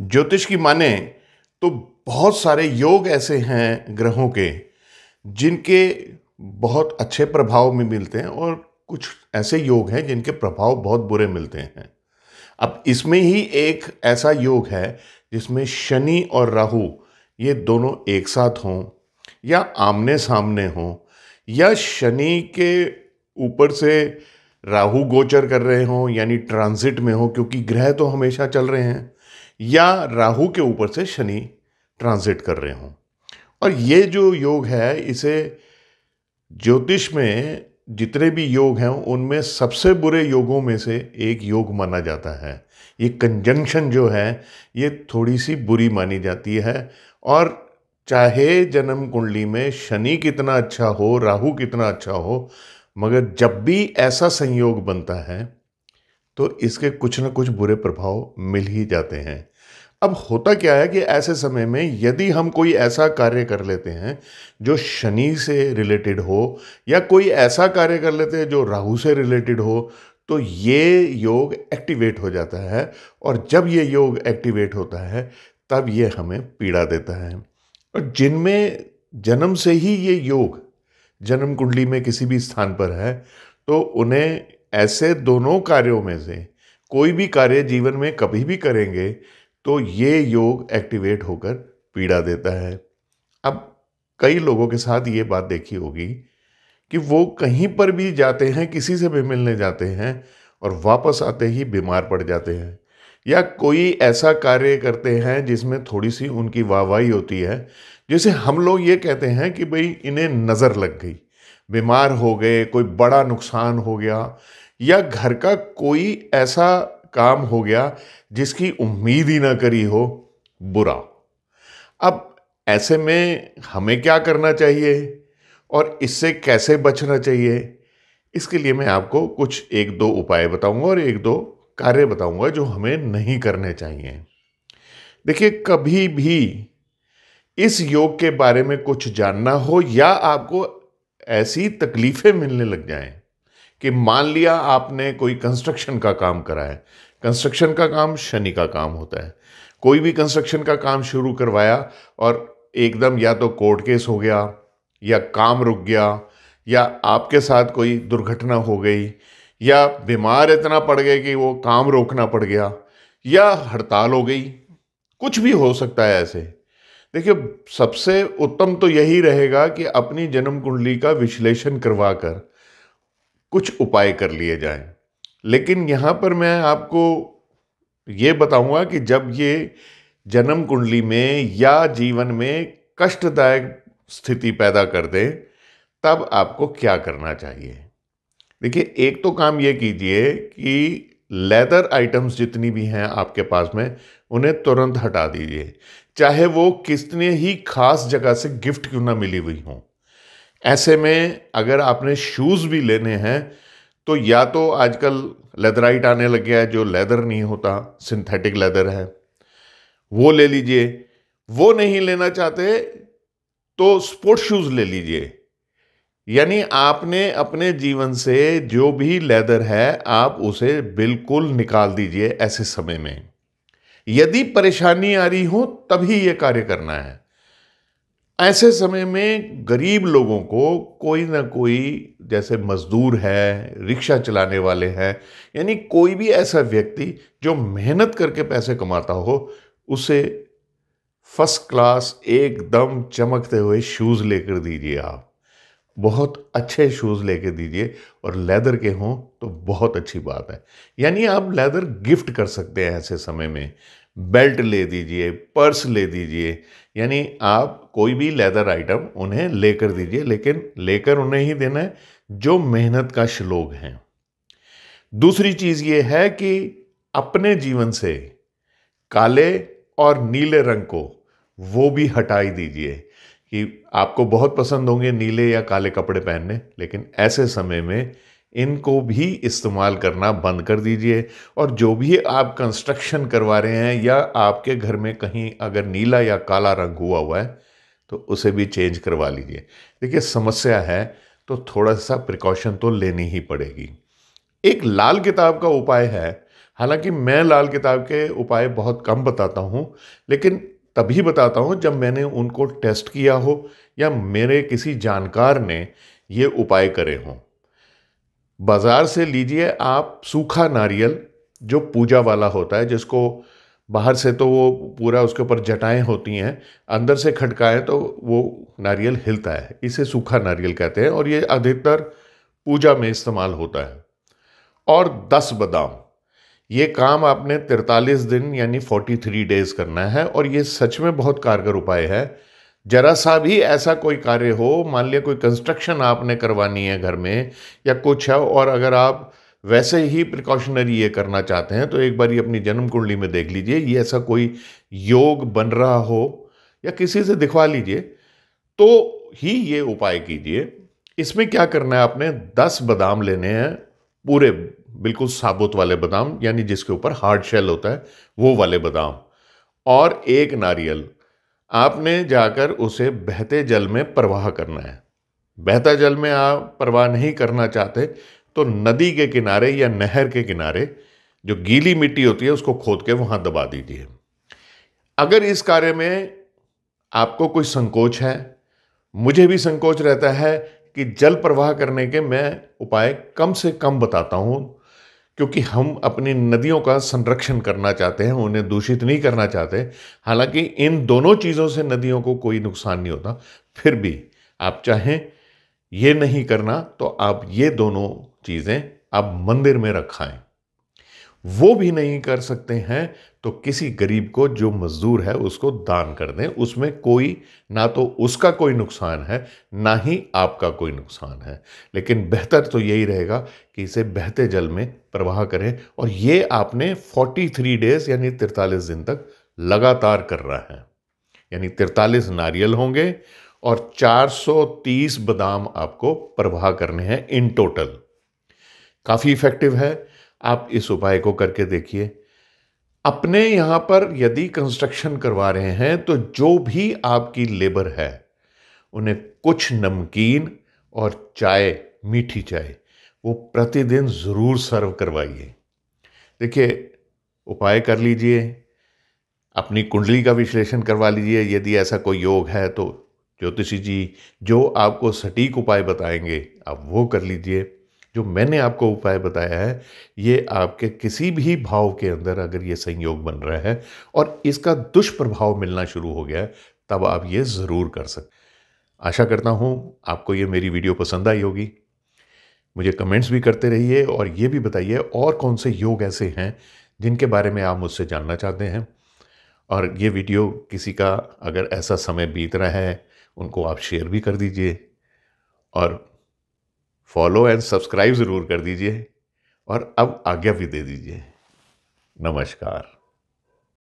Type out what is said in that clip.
ज्योतिष की माने तो बहुत सारे योग ऐसे हैं ग्रहों के जिनके बहुत अच्छे प्रभाव में मिलते हैं और कुछ ऐसे योग हैं जिनके प्रभाव बहुत बुरे मिलते हैं अब इसमें ही एक ऐसा योग है जिसमें शनि और राहु ये दोनों एक साथ हों या आमने सामने हों या शनि के ऊपर से राहु गोचर कर रहे हों यानी ट्रांजिट में हों क्योंकि ग्रह तो हमेशा चल रहे हैं या राहु के ऊपर से शनि ट्रांजिट कर रहे हों और ये जो योग है इसे ज्योतिष में जितने भी योग हैं उनमें सबसे बुरे योगों में से एक योग माना जाता है ये कंजंक्शन जो है ये थोड़ी सी बुरी मानी जाती है और चाहे जन्म कुंडली में शनि कितना अच्छा हो राहु कितना अच्छा हो मगर जब भी ऐसा संयोग बनता है तो इसके कुछ ना कुछ बुरे प्रभाव मिल ही जाते हैं अब होता क्या है कि ऐसे समय में यदि हम कोई ऐसा कार्य कर लेते हैं जो शनि से रिलेटेड हो या कोई ऐसा कार्य कर लेते हैं जो राहु से रिलेटेड हो तो ये योग एक्टिवेट हो जाता है और जब ये योग एक्टिवेट होता है तब ये हमें पीड़ा देता है और जिनमें जन्म से ही ये योग जन्म कुंडली में किसी भी स्थान पर है तो उन्हें ऐसे दोनों कार्यों में से कोई भी कार्य जीवन में कभी भी करेंगे तो ये योग एक्टिवेट होकर पीड़ा देता है अब कई लोगों के साथ ये बात देखी होगी कि वो कहीं पर भी जाते हैं किसी से भी मिलने जाते हैं और वापस आते ही बीमार पड़ जाते हैं या कोई ऐसा कार्य करते हैं जिसमें थोड़ी सी उनकी वाहवाही होती है जैसे हम लोग ये कहते हैं कि भाई इन्हें नज़र लग गई बीमार हो गए कोई बड़ा नुकसान हो गया या घर का कोई ऐसा काम हो गया जिसकी उम्मीद ही ना करी हो बुरा अब ऐसे में हमें क्या करना चाहिए और इससे कैसे बचना चाहिए इसके लिए मैं आपको कुछ एक दो उपाय बताऊंगा और एक दो कार्य बताऊंगा जो हमें नहीं करने चाहिए देखिए कभी भी इस योग के बारे में कुछ जानना हो या आपको ऐसी तकलीफ़ें मिलने लग जाएं कि मान लिया आपने कोई कंस्ट्रक्शन का काम करा है कंस्ट्रक्शन का काम शनि का काम होता है कोई भी कंस्ट्रक्शन का काम शुरू करवाया और एकदम या तो कोर्ट केस हो गया या काम रुक गया या आपके साथ कोई दुर्घटना हो गई या बीमार इतना पड़ गए कि वो काम रोकना पड़ गया या हड़ताल हो गई कुछ भी हो सकता है ऐसे देखिए सबसे उत्तम तो यही रहेगा कि अपनी जन्म कुंडली का विश्लेषण करवा कर कुछ उपाय कर लिए जाएं लेकिन यहाँ पर मैं आपको ये बताऊंगा कि जब ये जन्म कुंडली में या जीवन में कष्टदायक स्थिति पैदा कर दे तब आपको क्या करना चाहिए देखिए एक तो काम ये कीजिए कि लेदर आइटम्स जितनी भी हैं आपके पास में उन्हें तुरंत हटा दीजिए चाहे वो कितने ही खास जगह से गिफ्ट क्यों ना मिली हुई हों ऐसे में अगर आपने शूज़ भी लेने हैं तो या तो आजकल लेदराइट आने लग गया है जो लेदर नहीं होता सिंथेटिक लेदर है वो ले लीजिए वो नहीं लेना चाहते तो स्पोर्ट्स शूज़ ले लीजिए यानी आपने अपने जीवन से जो भी लेदर है आप उसे बिल्कुल निकाल दीजिए ऐसे समय में यदि परेशानी आ रही हो तभी ये कार्य करना है ऐसे समय में गरीब लोगों को कोई ना कोई जैसे मज़दूर है रिक्शा चलाने वाले हैं यानी कोई भी ऐसा व्यक्ति जो मेहनत करके पैसे कमाता हो उसे फर्स्ट क्लास एकदम चमकते हुए शूज़ लेकर दीजिए आप बहुत अच्छे शूज़ लेकर दीजिए और लेदर के हों तो बहुत अच्छी बात है यानी आप लेदर गिफ्ट कर सकते हैं ऐसे समय में बेल्ट ले दीजिए पर्स ले दीजिए यानी आप कोई भी लेदर आइटम उन्हें लेकर दीजिए लेकिन लेकर उन्हें ही देना है जो मेहनत का श्लोक है दूसरी चीज़ ये है कि अपने जीवन से काले और नीले रंग को वो भी हटाई दीजिए कि आपको बहुत पसंद होंगे नीले या काले कपड़े पहनने लेकिन ऐसे समय में इनको भी इस्तेमाल करना बंद कर दीजिए और जो भी आप कंस्ट्रक्शन करवा रहे हैं या आपके घर में कहीं अगर नीला या काला रंग हुआ हुआ है तो उसे भी चेंज करवा लीजिए देखिए समस्या है तो थोड़ा सा प्रिकॉशन तो लेनी ही पड़ेगी एक लाल किताब का उपाय है हालांकि मैं लाल किताब के उपाय बहुत कम बताता हूँ लेकिन तभी बताता हूँ जब मैंने उनको टेस्ट किया हो या मेरे किसी जानकार ने ये उपाय करे हों बाज़ार से लीजिए आप सूखा नारियल जो पूजा वाला होता है जिसको बाहर से तो वो पूरा उसके ऊपर जटाएँ होती हैं अंदर से खटकाएं तो वो नारियल हिलता है इसे सूखा नारियल कहते हैं और ये अधिकतर पूजा में इस्तेमाल होता है और दस बादाम ये काम आपने तिरतालीस दिन यानी फोर्टी थ्री डेज़ करना है और ये सच में बहुत कारगर उपाय है जरा सा भी ऐसा कोई कार्य हो मान लिया कोई कंस्ट्रक्शन आपने करवानी है घर में या कुछ है और अगर आप वैसे ही प्रिकॉशनरी ये करना चाहते हैं तो एक बार ये अपनी जन्म कुंडली में देख लीजिए ये ऐसा कोई योग बन रहा हो या किसी से दिखवा लीजिए तो ही ये उपाय कीजिए इसमें क्या करना है आपने दस बादाम लेने हैं पूरे बिल्कुल साबुत वाले बादाम यानी जिसके ऊपर हार्ड शेल होता है वो वाले बादाम और एक नारियल आपने जाकर उसे बहते जल में प्रवाह करना है बहता जल में आप प्रवाह नहीं करना चाहते तो नदी के किनारे या नहर के किनारे जो गीली मिट्टी होती है उसको खोद के वहाँ दबा दीजिए अगर इस कार्य में आपको कोई संकोच है मुझे भी संकोच रहता है कि जल प्रवाह करने के मैं उपाय कम से कम बताता हूँ क्योंकि हम अपनी नदियों का संरक्षण करना चाहते हैं उन्हें दूषित नहीं करना चाहते हालांकि इन दोनों चीज़ों से नदियों को कोई नुकसान नहीं होता फिर भी आप चाहें ये नहीं करना तो आप ये दोनों चीज़ें आप मंदिर में रखाएं वो भी नहीं कर सकते हैं तो किसी गरीब को जो मज़दूर है उसको दान कर दें उसमें कोई ना तो उसका कोई नुकसान है ना ही आपका कोई नुकसान है लेकिन बेहतर तो यही रहेगा कि इसे बहते जल में प्रवाह करें और ये आपने 43 डेज़ यानी तिरतालीस दिन तक लगातार कर रहा है यानी तिरतालीस नारियल होंगे और 430 बादाम आपको प्रवाह करने हैं इन टोटल काफ़ी इफ़ेक्टिव है आप इस उपाय को करके देखिए अपने यहाँ पर यदि कंस्ट्रक्शन करवा रहे हैं तो जो भी आपकी लेबर है उन्हें कुछ नमकीन और चाय मीठी चाय वो प्रतिदिन ज़रूर सर्व करवाइए देखिए उपाय कर लीजिए अपनी कुंडली का विश्लेषण करवा लीजिए यदि ऐसा कोई योग है तो ज्योतिषी जी जो आपको सटीक उपाय बताएंगे आप वो कर लीजिए जो मैंने आपको उपाय बताया है ये आपके किसी भी भाव के अंदर अगर ये संयोग बन रहा है और इसका दुष्प्रभाव मिलना शुरू हो गया तब आप ये ज़रूर कर सकते आशा करता हूँ आपको ये मेरी वीडियो पसंद आई होगी मुझे कमेंट्स भी करते रहिए और ये भी बताइए और कौन से योग ऐसे हैं जिनके बारे में आप मुझसे जानना चाहते हैं और ये वीडियो किसी का अगर ऐसा समय बीत रहा है उनको आप शेयर भी कर दीजिए और फॉलो एंड सब्सक्राइब ज़रूर कर दीजिए और अब आज्ञा भी दे दीजिए नमस्कार